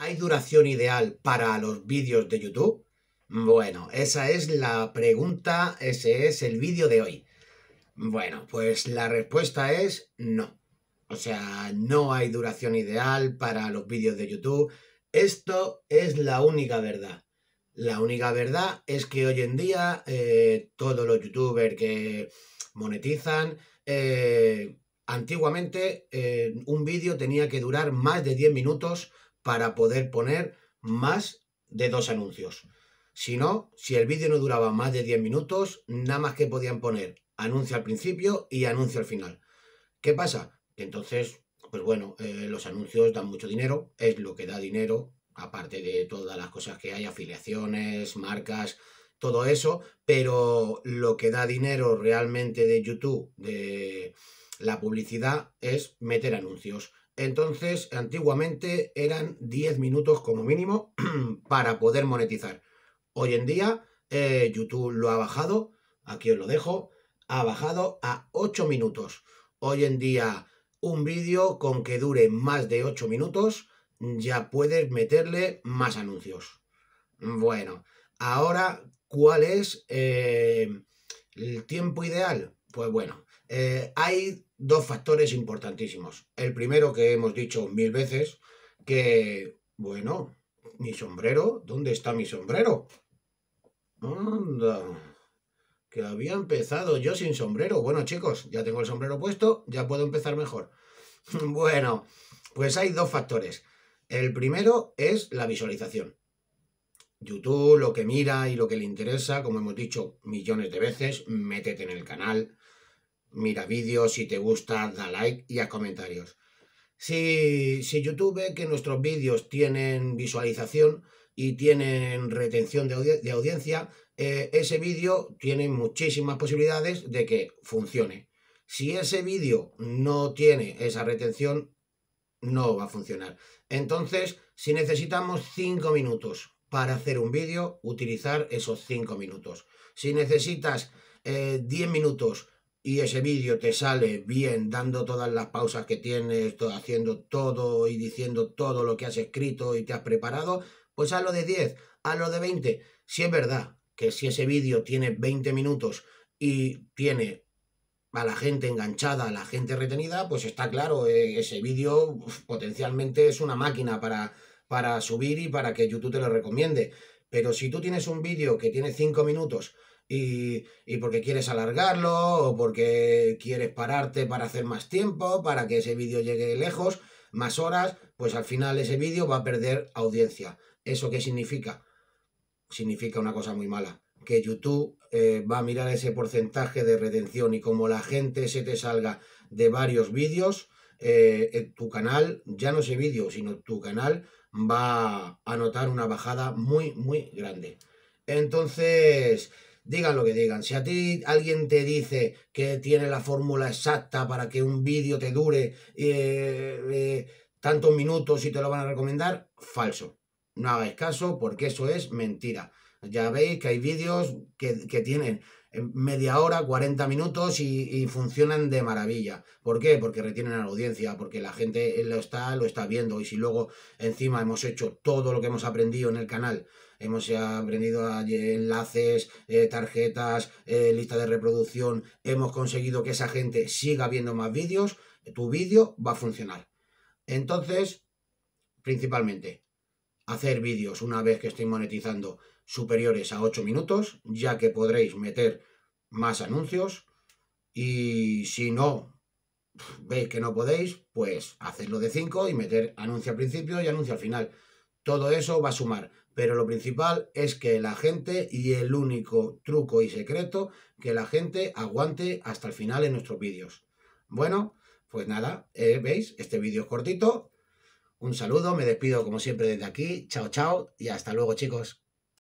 ¿Hay duración ideal para los vídeos de YouTube? Bueno, esa es la pregunta, ese es el vídeo de hoy. Bueno, pues la respuesta es no. O sea, no hay duración ideal para los vídeos de YouTube. Esto es la única verdad. La única verdad es que hoy en día eh, todos los youtubers que monetizan, eh, antiguamente eh, un vídeo tenía que durar más de 10 minutos para poder poner más de dos anuncios. Si no, si el vídeo no duraba más de 10 minutos, nada más que podían poner anuncio al principio y anuncio al final. ¿Qué pasa? Que entonces, pues bueno, eh, los anuncios dan mucho dinero, es lo que da dinero, aparte de todas las cosas que hay, afiliaciones, marcas, todo eso, pero lo que da dinero realmente de YouTube, de la publicidad, es meter anuncios. Entonces, antiguamente eran 10 minutos como mínimo para poder monetizar. Hoy en día, eh, YouTube lo ha bajado, aquí os lo dejo, ha bajado a 8 minutos. Hoy en día, un vídeo con que dure más de 8 minutos, ya puedes meterle más anuncios. Bueno, ahora, ¿cuál es eh, el tiempo ideal? Pues bueno, eh, hay dos factores importantísimos. El primero que hemos dicho mil veces, que, bueno, mi sombrero, ¿dónde está mi sombrero? Anda, que había empezado yo sin sombrero. Bueno, chicos, ya tengo el sombrero puesto, ya puedo empezar mejor. bueno, pues hay dos factores. El primero es la visualización. YouTube, lo que mira y lo que le interesa, como hemos dicho millones de veces, métete en el canal, mira vídeos, si te gusta, da like y a comentarios. Si, si YouTube ve que nuestros vídeos tienen visualización y tienen retención de, audiencia, eh, ese vídeo tiene muchísimas posibilidades de que funcione. Si ese vídeo no tiene esa retención, no va a funcionar. Entonces, si necesitamos 5 minutos para hacer un vídeo, utilizar esos 5 minutos. Si necesitas 10 eh, minutos y ese vídeo te sale bien, dando todas las pausas que tienes, haciendo todo y diciendo todo lo que has escrito y te has preparado, pues hazlo de 10, hazlo de 20. Si es verdad que si ese vídeo tiene 20 minutos y tiene a la gente enganchada, a la gente retenida, pues está claro, e, ese vídeo potencialmente es una máquina para, para subir y para que YouTube te lo recomiende. Pero si tú tienes un vídeo que tiene 5 minutos, y, porque quieres alargarlo o porque quieres pararte para hacer más tiempo, para que ese vídeo llegue lejos, más horas, pues al final ese vídeo va a perder audiencia. ¿Eso qué significa? Significa una cosa muy mala, que YouTube eh, va a mirar ese porcentaje de retención y como la gente se te salga de varios vídeos, eh, eh, tu canal, ya no ese vídeo, sino tu canal va a notar una bajada muy, muy grande. Entonces, digan lo que digan, si a ti alguien te dice que tiene la fórmula exacta para que un vídeo te dure eh, eh, tantos minutos y te lo van a recomendar, falso. No hagáis caso porque eso es mentira. Ya veis que hay vídeos que, que tienen media hora, 40 minutos y, funcionan de maravilla. ¿Por qué? Porque retienen a la audiencia, porque la gente lo está, lo está viendo y si luego encima hemos hecho todo lo que hemos aprendido en el canal, hemos aprendido enlaces, eh, tarjetas, eh, lista de reproducción, hemos conseguido que esa gente siga viendo más vídeos, tu vídeo va a funcionar. Entonces, principalmente, hacer vídeos una vez que estoy monetizando superiores a 8 minutos, ya que podréis meter más anuncios y si no veis que no podéis, pues hacerlo de 5 y meter anuncio al principio y anuncio al final. Todo eso va a sumar, pero lo principal es que la gente y el único truco y secreto que la gente aguante hasta el final en nuestros vídeos. Bueno, pues nada, eh, veis, este vídeo es cortito. Un saludo, me despido como siempre desde aquí. Chao, chao y hasta luego chicos.